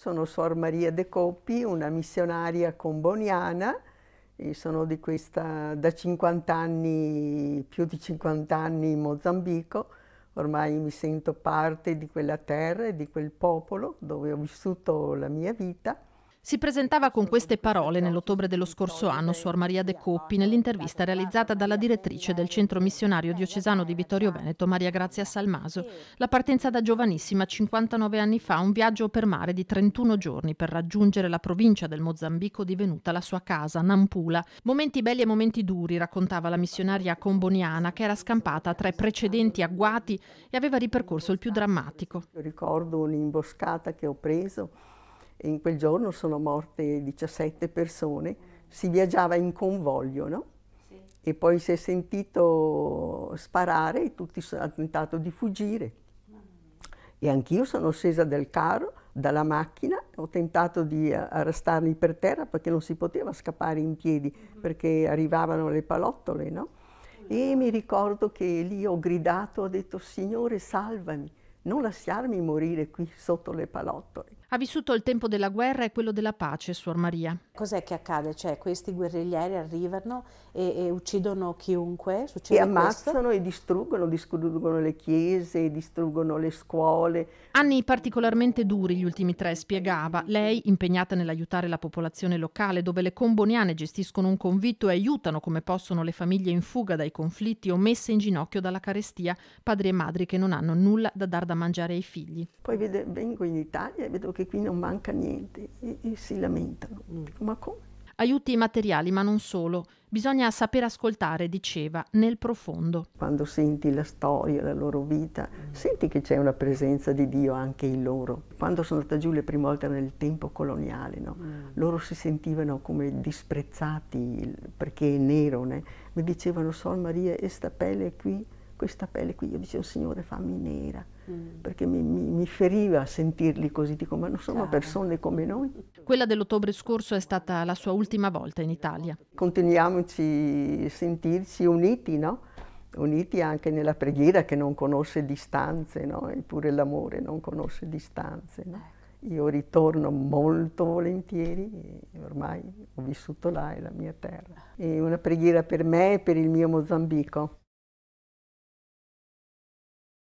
Sono Suor Maria De Coppi, una missionaria comboniana, sono di questa, da 50 anni, più di 50 anni in Mozambico, ormai mi sento parte di quella terra e di quel popolo dove ho vissuto la mia vita si presentava con queste parole nell'ottobre dello scorso anno Suor Maria De Coppi nell'intervista realizzata dalla direttrice del centro missionario diocesano di Vittorio Veneto, Maria Grazia Salmaso. La partenza da giovanissima, 59 anni fa, un viaggio per mare di 31 giorni per raggiungere la provincia del Mozambico divenuta la sua casa, Nampula. Momenti belli e momenti duri, raccontava la missionaria comboniana che era scampata tra i precedenti agguati e aveva ripercorso il più drammatico. Ricordo un'imboscata che ho preso in quel giorno sono morte 17 persone, si viaggiava in convoglio, no? sì. E poi si è sentito sparare e tutti hanno tentato di fuggire. E anch'io sono scesa dal carro, dalla macchina, ho tentato di arrestarli per terra perché non si poteva scappare in piedi, mhm. perché arrivavano le palottole, no? E mi ricordo che lì ho gridato, ho detto, Signore salvami, non lasciarmi morire qui sotto le palottole. Ha vissuto il tempo della guerra e quello della pace, Suor Maria. Cos'è che accade? Cioè, questi guerriglieri arrivano e, e uccidono chiunque, succede E ammazzano questo? e distruggono, distruggono le chiese, distruggono le scuole. Anni particolarmente duri gli ultimi tre, spiegava. Lei, impegnata nell'aiutare la popolazione locale, dove le comboniane gestiscono un convitto e aiutano come possono le famiglie in fuga dai conflitti o messe in ginocchio dalla carestia, padri e madri che non hanno nulla da dar da mangiare ai figli. Poi vede, vengo in Italia e vedo che che qui non manca niente e, e si lamentano. Mm. Ma come? Aiuti materiali, ma non solo. Bisogna saper ascoltare, diceva, nel profondo. Quando senti la storia, la loro vita, mm. senti che c'è una presenza di Dio anche in loro. Quando sono andata giù le prime volte nel tempo coloniale, no? mm. loro si sentivano come disprezzati perché è nero. Ne? Mi dicevano, Sol Maria, esta pelle qui questa pelle qui. Io dicevo, Signore, fammi nera, mm. perché mi, mi, mi, feriva sentirli così. Dico, ma non sono persone come noi. Quella dell'ottobre scorso è stata la sua ultima volta in Italia. Continuiamoci a sentirci uniti, no? Uniti anche nella preghiera che non conosce distanze, no? Eppure l'amore non conosce distanze, no? Ecco. Io ritorno molto volentieri, ormai ho vissuto là, è la mia terra. È una preghiera per me e per il mio Mozambico.